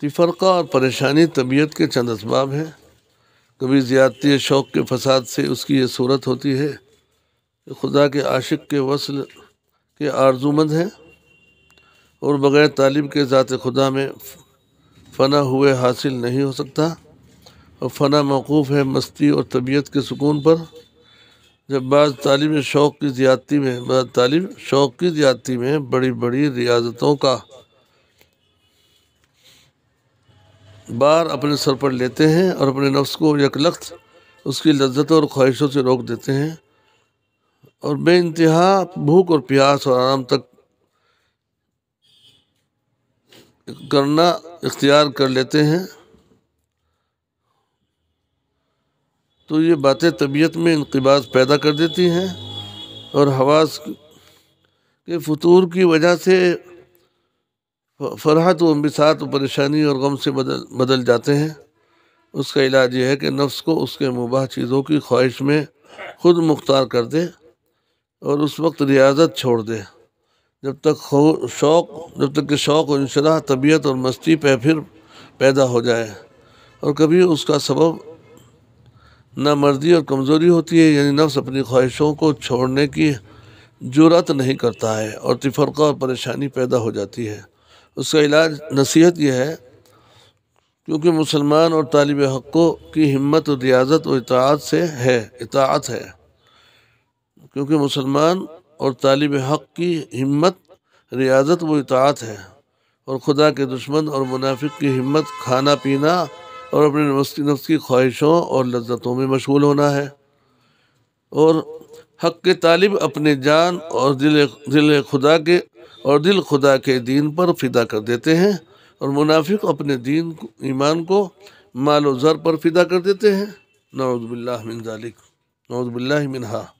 तिफरक़ा फ़र्क़ा और परेशानी तबीयत के चंद इसबाब हैं कभी ज़्यादती शौक़ के फसाद से उसकी ये सूरत होती है कि खुदा के आशिक के वसल के आर्जूमंद हैं और बग़ैर तालीम के ज़ात खुदा में फ़ना हुए हासिल नहीं हो सकता और फ़ना मौकूफ़ है मस्ती और तबीयत के सुकून पर जब बाज़ तालीम शौक़ की ज़्यादती में तालीम शौक़ की ज़्यादती में बड़ी बड़ी रियाजतों का बार अपने सर पर लेते हैं और अपने नफ्स को यकलख्त उसकी लज्जतों और ख्वाहिशों से रोक देते हैं और बे इंतहा भूख और प्यास और आराम तक करना इख्तियार कर लेते हैं तो ये बातें तबीयत में इनकबाज पैदा कर देती हैं और हवास के फतूर की वजह से फरहत व अम्बिसात परेशानी और गम से बदल बदल जाते हैं उसका इलाज यह है कि नफ्स को उसके मुबाह चीज़ों की ख्वाहिश में ख़ुद मुख्तार कर दे और उस वक्त रियाजत छोड़ दे जब तक शौक़ जब तक कि शौक़ और इंशरा तबीयत और मस्ती पे फिर पैदा हो जाए और कभी उसका सबब नामर्दी और कमज़ोरी होती है यानी नफ्स अपनी ख्वाहिशों को छोड़ने की जुरात नहीं करता है और तफरक़ा और परेशानी पैदा हो जाती है उसका इलाज नसीहत यह है क्योंकि मुसलमान और तालब हकों की हिम्मत और रियाजत और इतात से है इतात है क्योंकि मुसलमान और तालब हक़ की हिम्मत रियाजत व इतात है और खुदा के दुश्मन और मुनाफिक की हिम्मत खाना पीना और अपने नफसी नफ्स की ख्वाहिशों और लज्जतों में मशगूल होना है और हक़ के तालब अपने जान और दिल दिल खुदा के और दिल खुदा के दीन पर फिदा कर देते हैं और मुनाफिक अपने दीन ईमान को मालो ज़र पर फिदा कर देते हैं नौज़बिल्ला मिन ज़ालिक मिनहा